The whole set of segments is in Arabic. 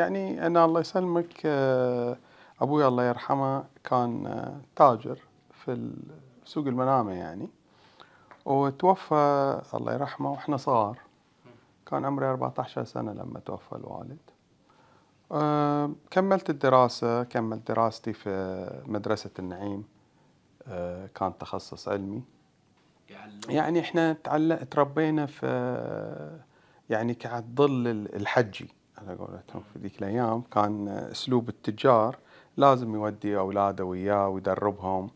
يعني أنا الله يسلمك آه، أبوي الله يرحمه كان آه، تاجر في سوق المنامة يعني وتوفى الله يرحمه وإحنا صغار كان عمري 14 سنة لما توفى الوالد آه، كملت الدراسة كملت دراستي في مدرسة النعيم كان تخصص علمي يعني احنا تربينا في يعني كعد ظل الحجي على قولتهم في ذيك الايام كان اسلوب التجار لازم يودي اولاده وياه ويدربهم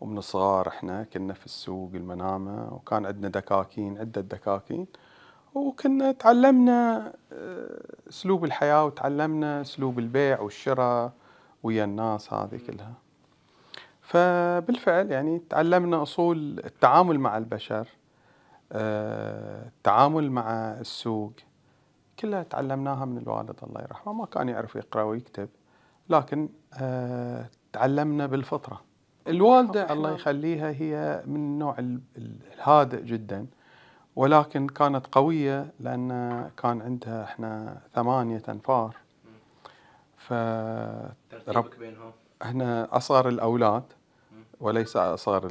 ومن الصغار احنا كنا في السوق المنامه وكان عندنا دكاكين عده دكاكين وكنا تعلمنا آه، اسلوب الحياه وتعلمنا اسلوب البيع والشراء ويا الناس هذه كلها فبالفعل يعني تعلمنا اصول التعامل مع البشر آه، التعامل مع السوق كلها تعلمناها من الوالد الله يرحمه ما كان يعرف يقرأ ويكتب لكن آه تعلمنا بالفطرة الوالدة الله يخليها هي من النوع الهادئ جدا ولكن كانت قوية لأن كان عندها احنا ثمانية أنفار ف ترتيبك بينهم؟ احنا اصغر الأولاد وليس اصغر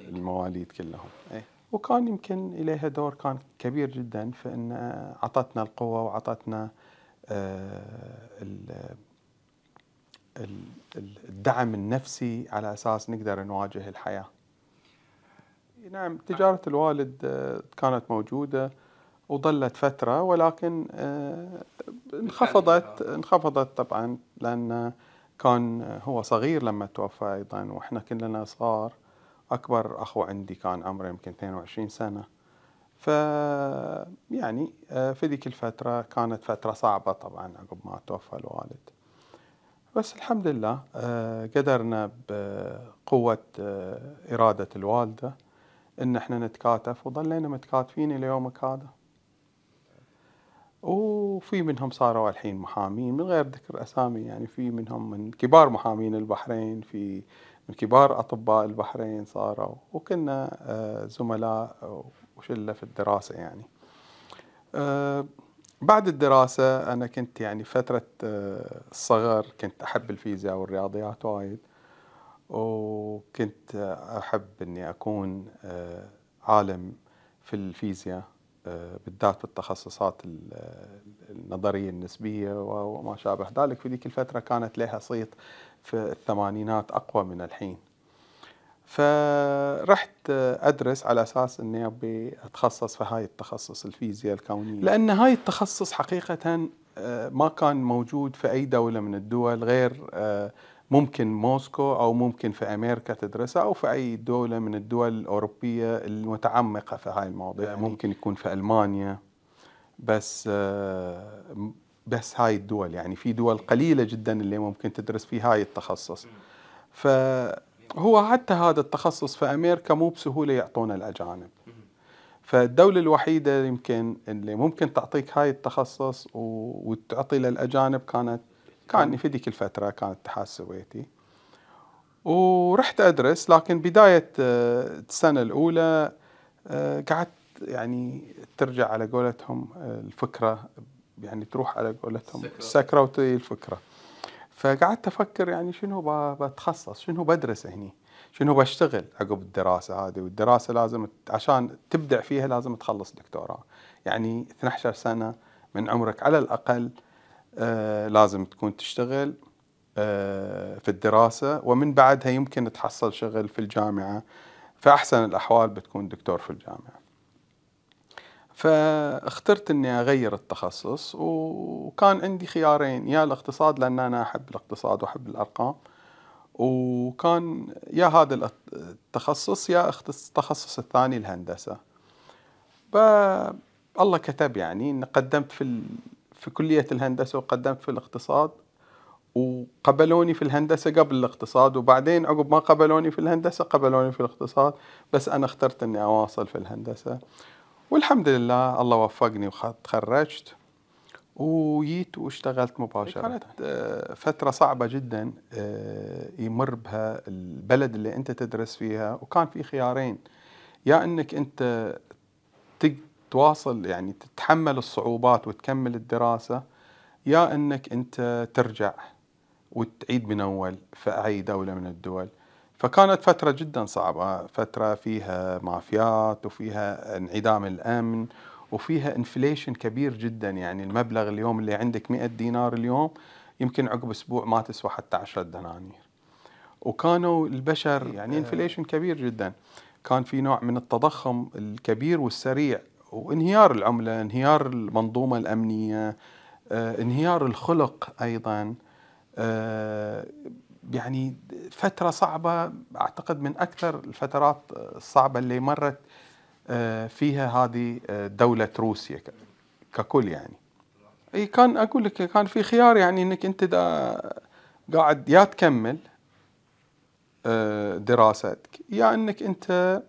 المواليد كلهم ايه وكان يمكن إليها دور كان كبير جدا فإن أعطتنا القوة وأعطتنا آه، الدعم النفسي على أساس نقدر نواجه الحياة نعم تجارة الوالد آه، كانت موجودة وظلت فترة ولكن آه، انخفضت انخفضت طبعا لأن كان هو صغير لما توفى أيضا وإحنا كلنا صغار أكبر أخو عندي كان عمره يمكن 22 سنة ف يعني آه، في ذيك الفترة كانت فترة صعبة طبعا عقب ما توفى الوالد بس الحمد لله آه، قدرنا بقوة آه، إرادة الوالدة إن احنا نتكاتف وظلينا متكاتفين ليومك هذا وفي منهم صاروا الحين محامين من غير ذكر أسامي يعني في منهم من كبار محامين البحرين في من كبار أطباء البحرين صاروا وكنا آه، زملاء وشلة في الدراسة يعني آه، بعد الدراسة أنا كنت يعني فترة آه، الصغر كنت أحب الفيزياء والرياضيات وايد وكنت أحب أني أكون عالم في الفيزياء بالذات بالتخصصات النظريه النسبيه وما شابه ذلك في ذيك الفتره كانت لها صيت في الثمانينات اقوى من الحين فرحت ادرس على اساس اني ابي اتخصص في هاي التخصص الفيزياء الكونيه لان هاي التخصص حقيقه آه، ما كان موجود في اي دوله من الدول غير آه، ممكن موسكو أو ممكن في أمريكا تدرسها أو في أي دولة من الدول الأوروبية المتعمقة في هاي المواضيع يعني ممكن يكون في ألمانيا بس آه، بس هاي الدول يعني في دول قليلة جدا اللي ممكن تدرس في هاي التخصص فهو حتى هذا التخصص في أمريكا مو بسهولة يعطونا الأجانب فالدولة الوحيدة يمكن اللي ممكن تعطيك هاي التخصص وتعطي للأجانب كانت كان في ذيك الفترة كان الاتحاد السوفيتي ورحت أدرس لكن بداية آه، السنة الأولى آه، قعدت يعني ترجع على قولتهم آه، الفكرة يعني تروح على قولتهم سكرة وتجي الفكرة فقعدت أفكر يعني شنو بتخصص شنو بدرس هني شنو بشتغل عقب الدراسة هذه والدراسة لازم عشان تبدع فيها لازم تخلص دكتوراه يعني 12 سنة من عمرك على الأقل آه، لازم تكون تشتغل آه، في الدراسة ومن بعدها يمكن تحصل شغل في الجامعة فأحسن الأحوال بتكون دكتور في الجامعة فاخترت اني اغير التخصص وكان عندي خيارين يا الاقتصاد لان انا احب الاقتصاد واحب الارقام وكان يا هذا التخصص يا التخصص الثاني الهندسه الله كتب يعني قدمت في في كلية الهندسة وقدمت في الاقتصاد وقبلوني في الهندسة قبل الاقتصاد وبعدين عقب ما قبلوني في الهندسة قبلوني في الاقتصاد بس أنا اخترت أني أواصل في الهندسة والحمد لله الله وفقني وتخرجت وجيت واشتغلت مباشرة كانت آه، فترة صعبة جدا آه، يمر بها البلد اللي أنت تدرس فيها وكان في خيارين يا أنك أنت تواصل يعني تتحمل الصعوبات وتكمل الدراسة يا أنك أنت ترجع وتعيد من أول في أي دولة من الدول فكانت فترة جدا صعبة فترة فيها مافيات وفيها انعدام الأمن وفيها انفليشن كبير جدا يعني المبلغ اليوم اللي عندك 100 دينار اليوم يمكن عقب اسبوع ما تسوى حتى 10 دنانير وكانوا البشر يعني انفليشن كبير جدا كان في نوع من التضخم الكبير والسريع وانهيار العمله، انهيار المنظومه الامنيه، آه، انهيار الخلق ايضا آه، يعني فتره صعبه اعتقد من اكثر الفترات الصعبه اللي مرت آه، فيها هذه دوله روسيا ككل يعني. اي كان اقول لك كان في خيار يعني انك انت دا قاعد يا تكمل دراستك يا انك انت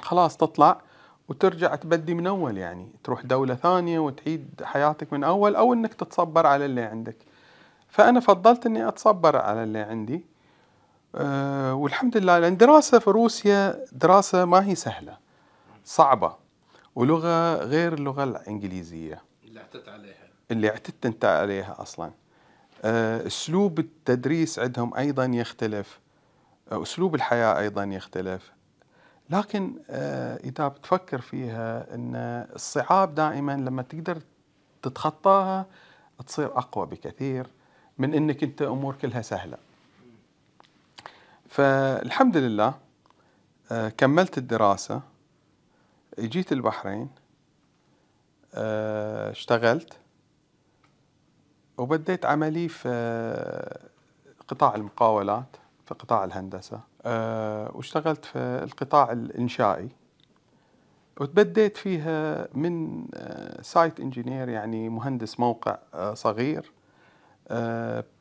خلاص تطلع وترجع تبدي من اول يعني تروح دولة ثانية وتعيد حياتك من اول او انك تتصبر على اللي عندك فانا فضلت اني اتصبر على اللي عندي أه والحمد لله لان دراسة في روسيا دراسة ما هي سهلة صعبة ولغة غير اللغة الانجليزية اللي اعتدت عليها اللي اعتدت انت عليها اصلا آه، اسلوب التدريس عندهم ايضا يختلف آه، اسلوب الحياة ايضا يختلف لكن آه، اذا بتفكر فيها ان الصعاب دائما لما تقدر تتخطاها تصير اقوى بكثير من انك انت امور كلها سهله. فالحمد لله آه، كملت الدراسه جيت البحرين آه، اشتغلت وبديت عملي في قطاع المقاولات في قطاع الهندسة آه، واشتغلت في القطاع الإنشائي وتبديت فيها من سايت آه، انجينير يعني مهندس موقع آه، صغير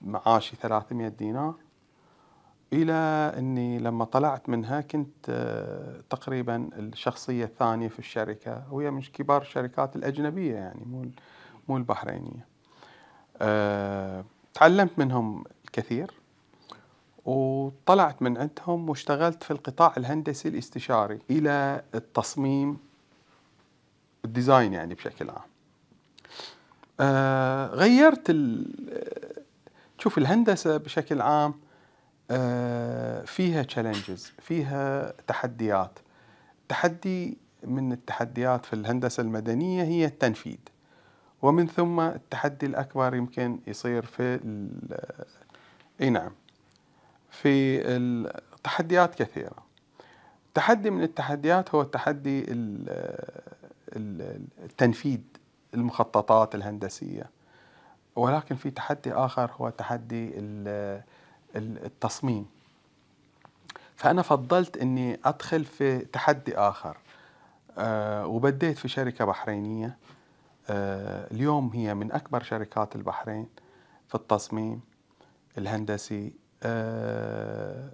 معاشي 300 دينار الى اني لما طلعت منها كنت تقريبا الشخصيه الثانيه في الشركه وهي من كبار الشركات الاجنبيه يعني مو مو البحرينيه تعلمت منهم الكثير وطلعت من عندهم واشتغلت في القطاع الهندسي الاستشاري الى التصميم الديزاين يعني بشكل عام آه، غيرت شوف الهندسه بشكل عام آه، فيها تشالنجز فيها تحديات تحدي من التحديات في الهندسه المدنيه هي التنفيذ ومن ثم التحدي الاكبر يمكن يصير في آه، اي نعم في التحديات كثيرة تحدي من التحديات هو التحدي التنفيذ المخططات الهندسية ولكن في تحدي آخر هو تحدي التصميم فأنا فضلت أني أدخل في تحدي آخر أه وبديت في شركة بحرينية أه اليوم هي من أكبر شركات البحرين في التصميم الهندسي آه،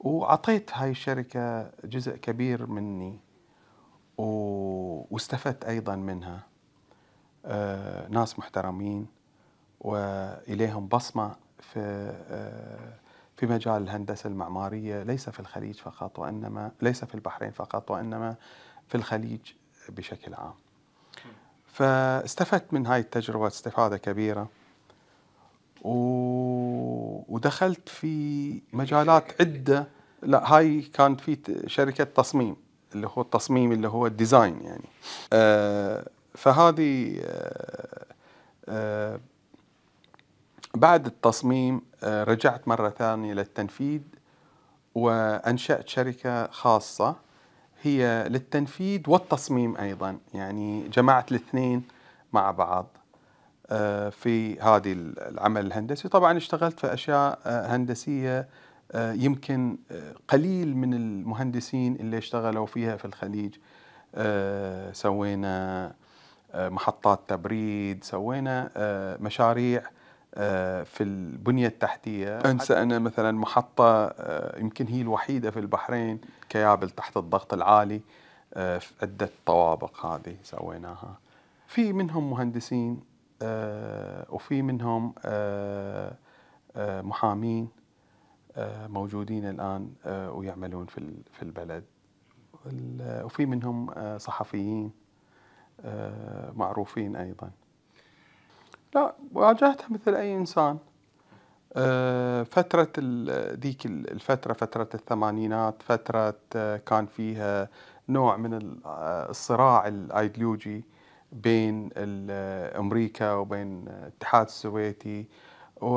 وعطيت هاي الشركة جزء كبير مني واستفدت أيضا منها آه، ناس محترمين وإليهم بصمة في آه، في مجال الهندسة المعمارية ليس في الخليج فقط وإنما ليس في البحرين فقط وإنما في الخليج بشكل عام فاستفدت من هاي التجربة استفادة كبيرة و... ودخلت في مجالات عده لا هاي كان في شركه تصميم اللي هو التصميم اللي هو الديزاين يعني آه فهذه آه آه بعد التصميم آه رجعت مره ثانيه للتنفيذ وانشات شركه خاصه هي للتنفيذ والتصميم ايضا يعني جمعت الاثنين مع بعض آه، في هذه العمل الهندسي طبعا اشتغلت في أشياء آه، هندسية آه، يمكن قليل من المهندسين اللي اشتغلوا فيها في الخليج سوينا محطات تبريد سوينا مشاريع في البنية التحتية أنسى أنا مثلا محطة يمكن هي الوحيدة في البحرين كيابل تحت الضغط العالي في عدة طوابق هذه سويناها في منهم مهندسين آه، وفي منهم آه، آه، محامين موجودين الان ويعملون في في البلد وفي منهم صحفيين معروفين ايضا لا واجهتها مثل اي انسان فترة ذيك الفترة فترة الثمانينات فترة كان فيها نوع من الصراع الايديولوجي بين امريكا وبين الاتحاد السوفيتي و...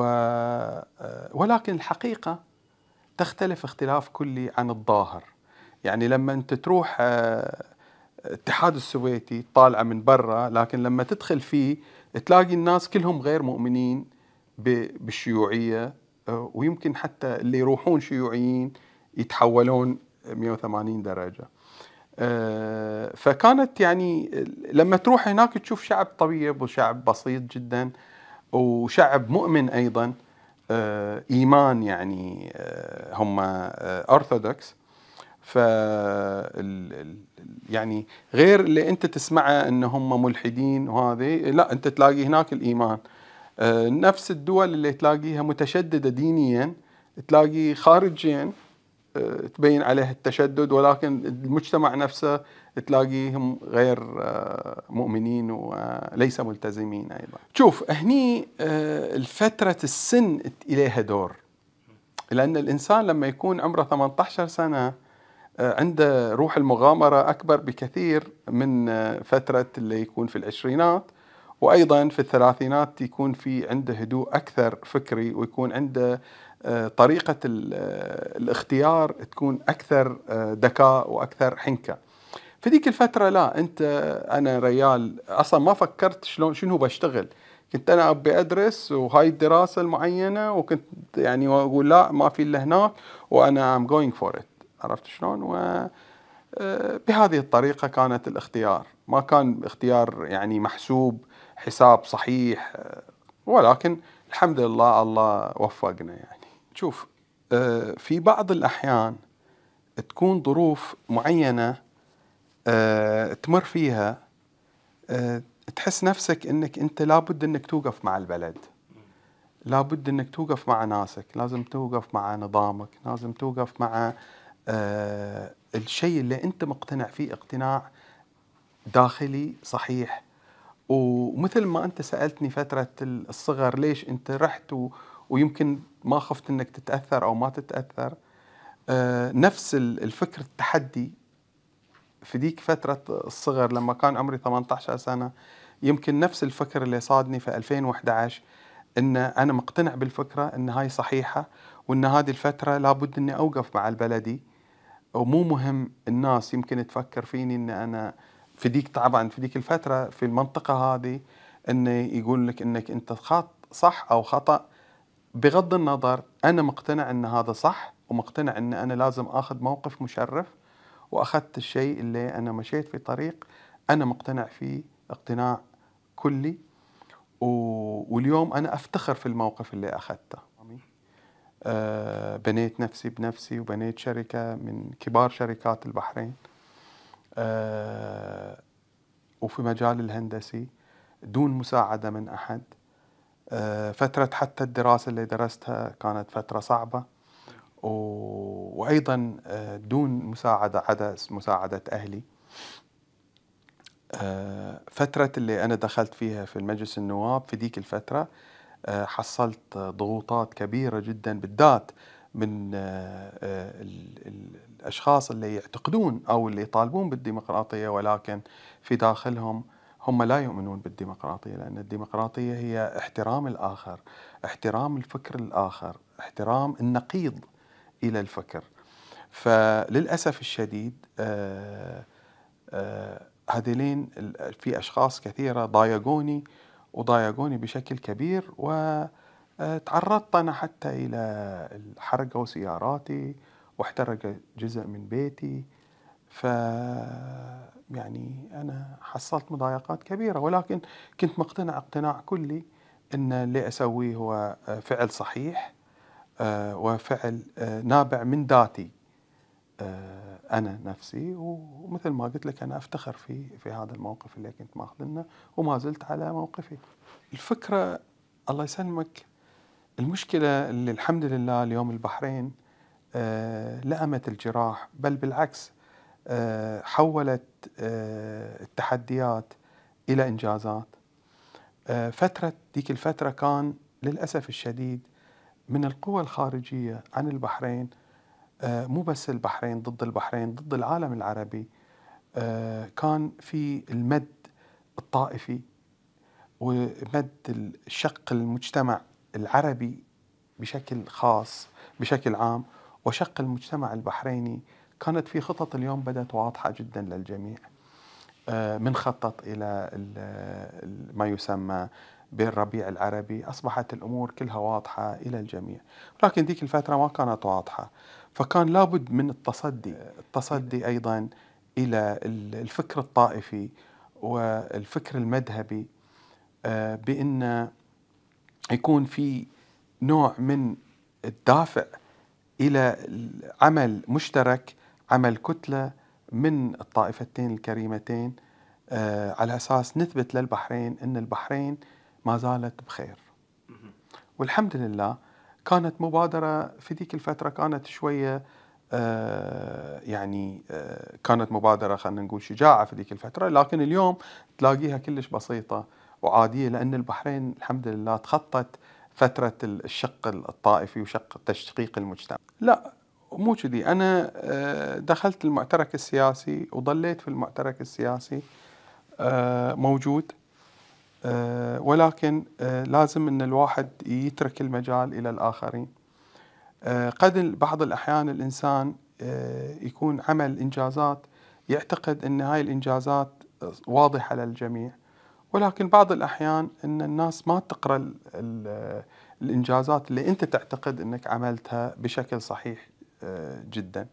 ولكن الحقيقه تختلف اختلاف كلي عن الظاهر يعني لما انت تروح آه، الاتحاد السوفيتي طالعه من برا لكن لما تدخل فيه تلاقي الناس كلهم غير مؤمنين بالشيوعيه آه، ويمكن حتى اللي يروحون شيوعيين يتحولون 180 درجه آه، فكانت يعني لما تروح هناك تشوف شعب طبيب وشعب بسيط جدا وشعب مؤمن ايضا آه، ايمان يعني آه، هم ارثوذكس ف يعني غير اللي انت تسمعه ان هم ملحدين وهذه لا انت تلاقي هناك الايمان نفس الدول اللي تلاقيها متشدده دينيا تلاقي خارجيا تبين عليه التشدد ولكن المجتمع نفسه تلاقيهم غير آه، مؤمنين وليس ملتزمين ايضا. شوف هني آه، الفترة السن اليها دور لان الانسان لما يكون عمره 18 سنه آه، عنده روح المغامره اكبر بكثير من فتره اللي يكون في العشرينات وايضا في الثلاثينات يكون في عنده هدوء اكثر فكري ويكون عنده طريقة الاختيار تكون أكثر آه، ذكاء وأكثر حنكة في ذيك الفترة لا أنت أنا ريال أصلا ما فكرت شلون شنو بشتغل كنت أنا أبي أدرس وهاي الدراسة المعينة وكنت يعني أقول لا ما في إلا هناك وأنا I'm going for it عرفت شلون و آه، بهذه الطريقة كانت الاختيار ما كان اختيار يعني محسوب حساب صحيح آه، ولكن الحمد لله الله وفقنا يعني شوف آه، في بعض الأحيان تكون ظروف معينة آه، تمر فيها آه، تحس نفسك أنك أنت لابد أنك توقف مع البلد لابد أنك توقف مع ناسك لازم توقف مع نظامك لازم توقف مع الشيء اللي أنت مقتنع فيه اقتناع داخلي صحيح ومثل ما انت سالتني فتره الصغر ليش انت رحت و... ويمكن ما خفت انك تتاثر او ما تتاثر آه، نفس الفكر التحدي في ديك فتره الصغر لما كان عمري 18 سنه يمكن نفس الفكر اللي صادني في 2011 ان انا مقتنع بالفكره ان هاي صحيحه وان هذه الفتره لابد اني اوقف مع البلدي ومو مهم الناس يمكن تفكر فيني ان انا في ديك طبعا في ديك الفتره في المنطقه هذه انه يقول لك انك انت خاط صح او خطا بغض النظر انا مقتنع ان هذا صح ومقتنع ان انا لازم اخذ موقف مشرف واخذت الشيء اللي انا مشيت في طريق انا مقتنع فيه اقتناع كلي و... واليوم انا افتخر في الموقف اللي اخذته أه بنيت نفسي بنفسي وبنيت شركه من كبار شركات البحرين أه وفي مجال الهندسي دون مساعده من احد آه، فترة حتى الدراسة اللي درستها كانت فترة صعبة وأيضا آه، دون مساعدة عدا مساعدة أهلي آه، فترة اللي أنا دخلت فيها في المجلس النواب في ديك الفترة حصلت ضغوطات كبيرة جدا بالذات من الأشخاص اللي يعتقدون أو اللي يطالبون بالديمقراطية ولكن في داخلهم هم لا يؤمنون بالديمقراطية لأن الديمقراطية هي احترام الآخر احترام الفكر الآخر احترام النقيض إلى الفكر فللأسف الشديد آه، آه، هذين في أشخاص كثيرة ضايقوني وضايقوني بشكل كبير وتعرضت آه، أنا حتى إلى حرقوا سياراتي واحترق جزء من بيتي ف يعني انا حصلت مضايقات كبيره ولكن كنت مقتنع اقتناع كلي ان اللي اسويه هو آه، فعل صحيح آه، وفعل آه، نابع من ذاتي انا نفسي ومثل ما قلت لك انا افتخر في في هذا الموقف اللي كنت ماخذنه وما زلت على موقفي. الفكره الله يسلمك المشكله اللي الحمد لله اليوم البحرين لأمت الجراح بل بالعكس آه، حولت آه، التحديات إلى إنجازات آه، فترة ديك الفترة كان للأسف الشديد من القوى الخارجية عن البحرين مو بس البحرين ضد البحرين ضد العالم العربي كان في المد الطائفي ومد الشق المجتمع العربي بشكل خاص بشكل عام وشق المجتمع البحريني كانت في خطط اليوم بدأت واضحة جدا للجميع آه، من خطط إلى ما يسمى بالربيع العربي أصبحت الأمور كلها واضحة إلى الجميع لكن ذيك الفترة ما كانت واضحة فكان لابد من التصدي التصدي أيضا إلى الفكر الطائفي والفكر المذهبي آه، بأن يكون في نوع من الدافع الى عمل مشترك عمل كتله من الطائفتين الكريمتين آه، على اساس نثبت للبحرين ان البحرين ما زالت بخير. والحمد لله كانت مبادره في ذيك الفتره كانت شويه آه، يعني آه، كانت مبادره خلينا نقول شجاعه في ذيك الفتره لكن اليوم تلاقيها كلش بسيطه وعاديه لان البحرين الحمد لله تخطت فتره الشق الطائفي وشق تشقيق المجتمع. لا مو كذي انا آه، دخلت المعترك السياسي وظليت في المعترك السياسي آه، موجود آه، ولكن لازم ان الواحد يترك المجال الى الاخرين قد بعض الاحيان الانسان يكون عمل انجازات يعتقد ان هاي الانجازات واضحه للجميع ولكن بعض الاحيان ان الناس ما تقرا الانجازات اللي انت تعتقد انك عملتها بشكل صحيح جدا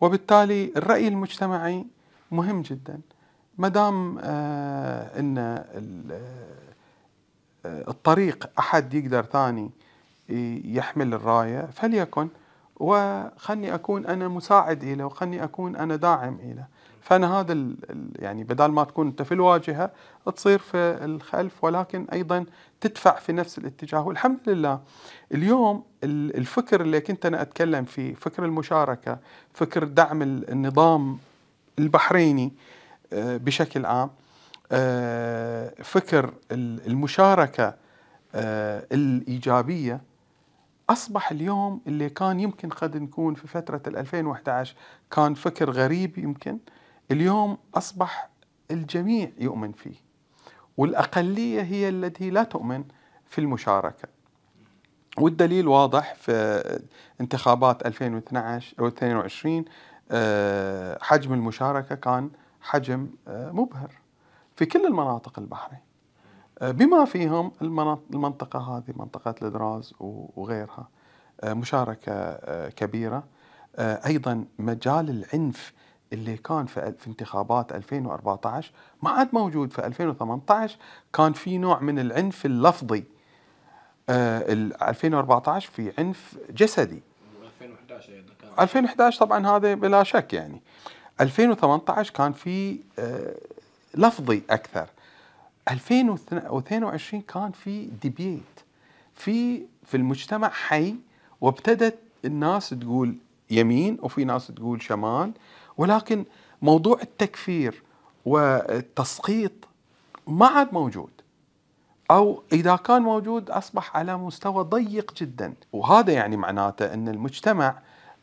وبالتالي الرأي المجتمعي مهم جدا ما دام آه، ان آه، الطريق احد يقدر ثاني يحمل الرايه فليكن وخلني اكون انا مساعد له وخلني اكون انا داعم له فانا هذا يعني بدل ما تكون انت في الواجهه تصير في الخلف ولكن ايضا تدفع في نفس الاتجاه والحمد لله اليوم الفكر اللي كنت انا اتكلم فيه فكر المشاركه فكر دعم النظام البحريني آه، بشكل عام آه، فكر المشاركه آه، الايجابيه أصبح اليوم اللي كان يمكن قد نكون في فترة 2011 كان فكر غريب يمكن اليوم أصبح الجميع يؤمن فيه والأقلية هي التي لا تؤمن في المشاركة والدليل واضح في انتخابات 2012 أو 22 آه، حجم المشاركة كان حجم آه، مبهر في كل المناطق البحرين آه، بما فيهم المنطقة هذه منطقة الإدراز وغيرها آه، مشاركة آه، كبيرة أيضا مجال العنف اللي كان في, انتخابات 2014 ما عاد موجود في 2018 كان في نوع من العنف اللفظي 2014 في عنف جسدي 2011 2011 طبعا هذا بلا شك يعني 2018 كان في لفظي اكثر 2022 كان في ديبيت في في المجتمع حي وابتدت الناس تقول يمين وفي ناس تقول شمال ولكن موضوع التكفير والتسقيط ما عاد موجود او اذا كان موجود اصبح على مستوى ضيق جدا وهذا يعني معناته ان المجتمع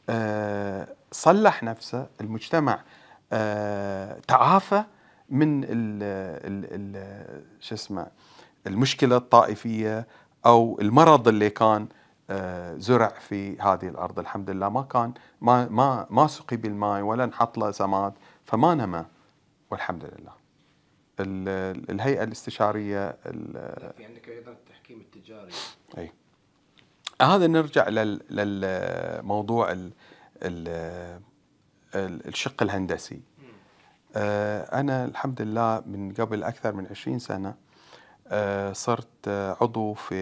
آه، صلح نفسه المجتمع آه، تعافى من شو اسمه المشكله الطائفيه او المرض اللي كان آه، زرع في هذه الارض الحمد لله ما كان ما ما ما سقي بالماء ولا انحط له سماد فما نمى والحمد لله. الهيئه الاستشاريه في عندك ايضا التحكيم التجاري اي هذا نرجع للموضوع الشق الهندسي آه، أنا الحمد لله من قبل أكثر من 20 سنة آه، صرت آه، عضو في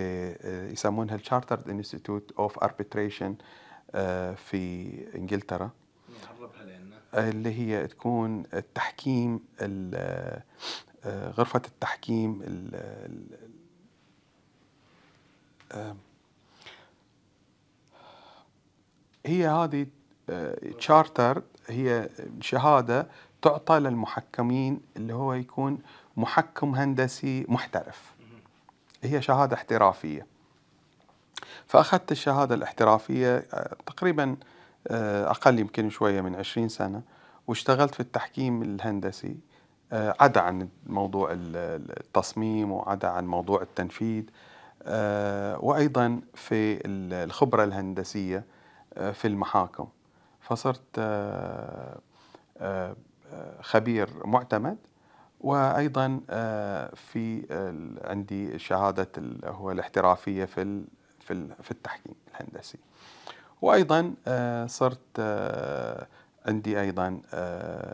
يسمونها الشارترد انستيتوت اوف اربيتريشن في انجلترا اللي هي تكون التحكيم غرفة التحكيم هي هذه تشارتر هي شهادة تعطى للمحكمين اللي هو يكون محكم هندسي محترف هي شهادة احترافية فأخذت الشهادة الاحترافية آه، تقريبا آه، أقل يمكن شوية من 20 سنة واشتغلت في التحكيم الهندسي آه، عدا عن موضوع التصميم وعدا عن موضوع التنفيذ وأيضا في الخبرة الهندسية في المحاكم فصرت خبير معتمد وايضا آه، في آه، عندي شهاده هو الاحترافيه في في التحكيم الهندسي وايضا آه، صرت عندي ايضا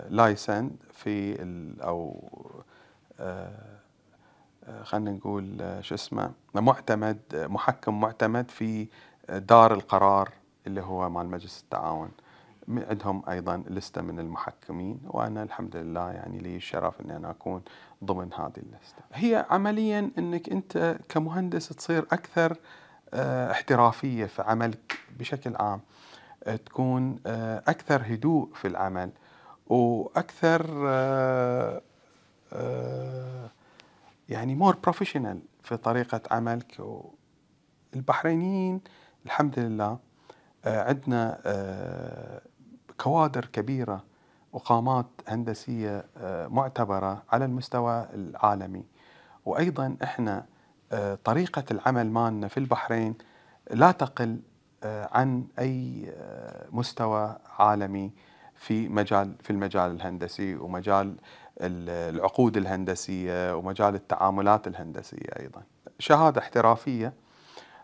لايسن في او خلينا نقول شو اسمه معتمد محكم معتمد في دار القرار اللي هو مال مجلس التعاون عندهم ايضا لسته من المحكمين وانا الحمد لله يعني لي الشرف اني انا اكون ضمن هذه اللسته. هي عمليا انك انت كمهندس تصير اكثر آه، احترافيه في عملك بشكل عام. آه، تكون آه، اكثر هدوء في العمل واكثر يعني مور بروفيشنال في طريقه عملك البحرينيين الحمد لله عندنا كوادر كبيره وقامات هندسيه آه، معتبره على المستوى العالمي وايضا احنا آه، طريقه العمل مالنا في البحرين لا تقل آه، عن اي مستوى عالمي في مجال في المجال الهندسي ومجال العقود الهندسيه ومجال التعاملات الهندسيه ايضا شهاده احترافيه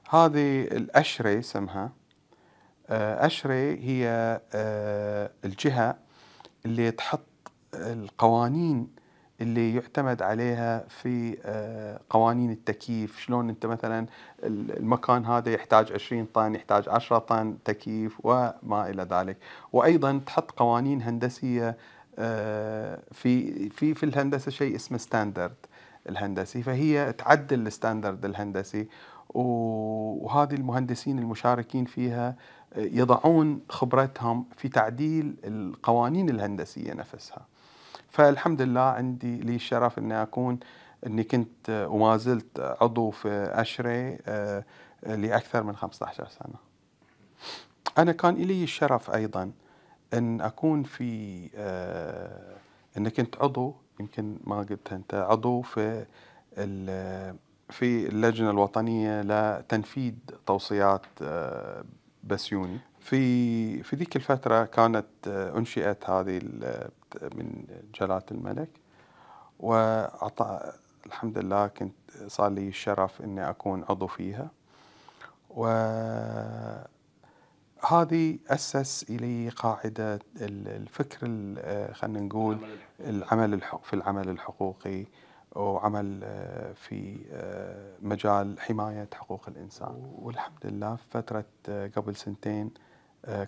هذه الاشري اسمها آه، أشري هي آه، الجهة اللي تحط القوانين اللي يعتمد عليها في آه، قوانين التكييف شلون انت مثلا المكان هذا يحتاج 20 طن يحتاج 10 طن تكييف وما الى ذلك وايضا تحط قوانين هندسيه في في في الهندسه شيء اسمه ستاندرد الهندسي فهي تعدل الستاندرد الهندسي وهذه المهندسين المشاركين فيها يضعون خبرتهم في تعديل القوانين الهندسيه نفسها. فالحمد لله عندي لي الشرف اني اكون اني كنت وما زلت عضو في اشري آه، لاكثر من 15 سنه. انا كان لي الشرف ايضا ان اكون في آه، أني كنت عضو يمكن ما قلت انت عضو في في اللجنه الوطنيه لتنفيذ توصيات آه، بسيوني في في ذيك الفتره كانت آه، انشئت هذه آه، من جلاله الملك واعطى الحمد لله كنت صار لي الشرف اني اكون عضو فيها وهذه اسس الي قاعده الفكر آه، خلينا نقول العمل في العمل الحقوقي وعمل آه، في آه، مجال حماية حقوق الإنسان والحمد لله فترة آه، قبل سنتين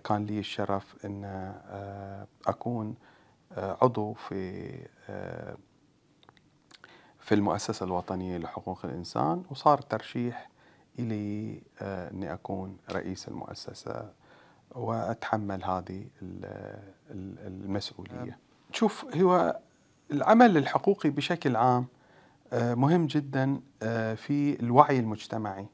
كان لي الشرف أن أكون عضو في في المؤسسة الوطنية لحقوق الإنسان وصار ترشيح إلي أني أكون رئيس المؤسسة وأتحمل هذه المسؤولية نعم. شوف هو العمل الحقوقي بشكل عام آه، مهم جدا آه، في الوعي المجتمعي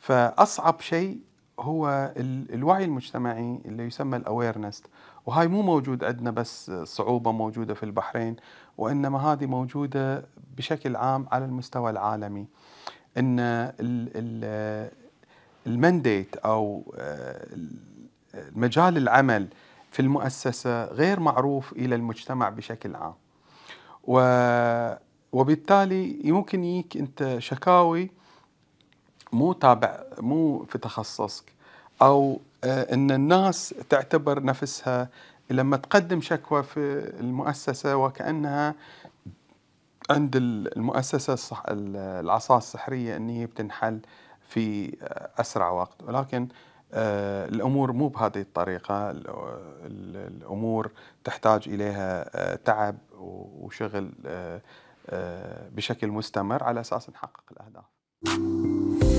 فأصعب شيء هو الوعي المجتمعي اللي يسمى الاويرنس وهاي مو موجود عندنا بس صعوبة موجودة في البحرين وإنما هذه موجودة بشكل عام على المستوى العالمي إن آه، المنديت أو مجال العمل في المؤسسة غير معروف إلى المجتمع بشكل عام و وبالتالي يمكن يجيك انت شكاوي مو تابع مو في تخصصك او آه، ان الناس تعتبر نفسها لما تقدم شكوى في المؤسسه وكانها عند المؤسسه العصا السحريه ان هي بتنحل في آه، اسرع وقت ولكن آه، الامور مو بهذه الطريقه الامور تحتاج اليها آه، تعب وشغل آه، بشكل مستمر على اساس نحقق الاهداف.